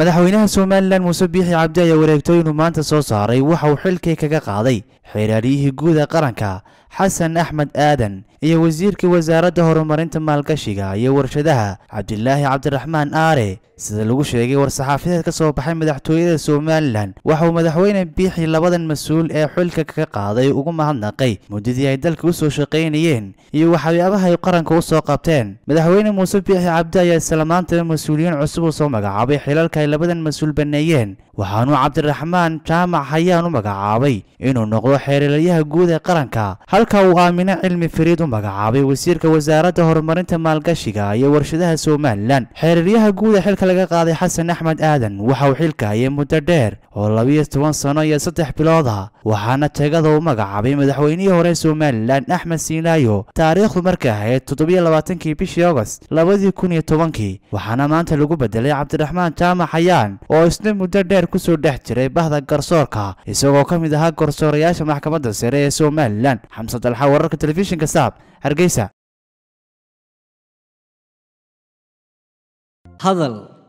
madaxweynaha somalilan muuse biixi cabdi ayaa wareegtay inuu maanta soo saaray waxa uu xilkii kaga qaaday xeeraaryihii guud ee qaranka xasan axmed aadan iyo wasiirkii wasaaradda horumarinta maalgashiga iyo warshadaha cabdilaahi cabdiraxmaan aare sida lagu sheegay war-saxaafadeed ka soo baxay madaxtooyada somalilan waxa uu madaxweyne biixi labadan mas-uul ee xilka ka qaaday ugu mahadnaqay muddadii ay dalka u soo shaqaynayeen iyo waxyaabaha ay qaranka u soo qabteen madaxweyne muuse biixi cabdi ayaa islamaantaba mas-uuliyiin cusub uu soo magacaabay xilalka ay labadan mas-uul banneeyeen waxaanuu cabdiraxmaan jaamac hayaan u magacaabay inuu noqdo xeerelayaha guud ee qaranka halka uu aamine cilmi fariid u magacaabay wasiirka wasaaradda horumarinta maalgashiga iyo warshadaha somalilan xeerelyaha guud ee xilka laga qaaday xasan axmed aadan waxa uu xilka hayay muddo dheer oo labiyo toban sano iyo saddex bilood ah waxaana tegada uu magacaabay madaxweynihii hore somalilan axmed siinaayo taariikhdu markay ahayd toddobiyo labaatankii bishii ogost labadii kun iyo tobankii waxaana maanta lagu bedelay cabdiraxmaan jaamac hayaan oo isna muddo dheer dheer kusoo dhex jiray bahda garsoorka isagoo ka mid ahaa garsoorayaasha maxkamadda sare ee somalilan xamse dalxa wararka telefishinka saab hargeysa hadal